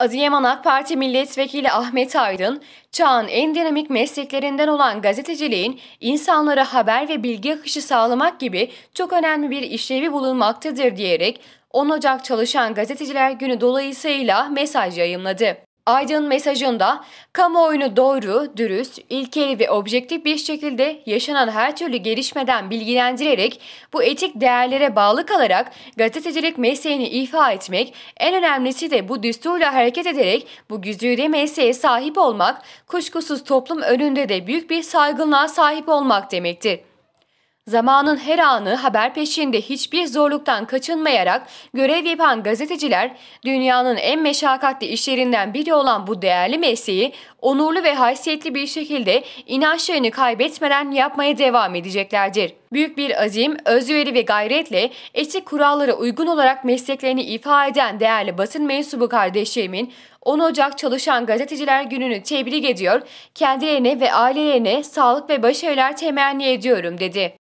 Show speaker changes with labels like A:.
A: Adıyaman AK Parti
B: Milletvekili Ahmet Aydın, çağın en dinamik mesleklerinden olan gazeteciliğin insanlara haber ve bilgi akışı sağlamak gibi çok önemli bir işlevi bulunmaktadır diyerek 10 Ocak Çalışan Gazeteciler Günü dolayısıyla mesaj yayımladı. Aydın mesajında kamuoyunu doğru, dürüst, ilkeli ve objektif bir şekilde yaşanan her türlü gelişmeden bilgilendirerek bu etik değerlere bağlı kalarak gazetecilik mesleğini ifa etmek, en önemlisi de bu düsturla hareket ederek bu güzide mesleğe sahip olmak, kuşkusuz toplum önünde de büyük bir saygınlığa sahip olmak demektir. Zamanın her anı haber peşinde hiçbir zorluktan kaçınmayarak görev yapan gazeteciler dünyanın en meşakkatli işlerinden biri olan bu değerli mesleği onurlu ve haysiyetli bir şekilde inançlarını kaybetmeden yapmaya devam edeceklerdir. Büyük bir azim, özveri ve gayretle etik kurallara uygun olarak mesleklerini ifa eden değerli basın mensubu kardeşlerimin 10 Ocak Çalışan Gazeteciler Günü'nü tebrik ediyor, kendilerine ve ailelerine sağlık ve başarılar
A: temenni ediyorum dedi.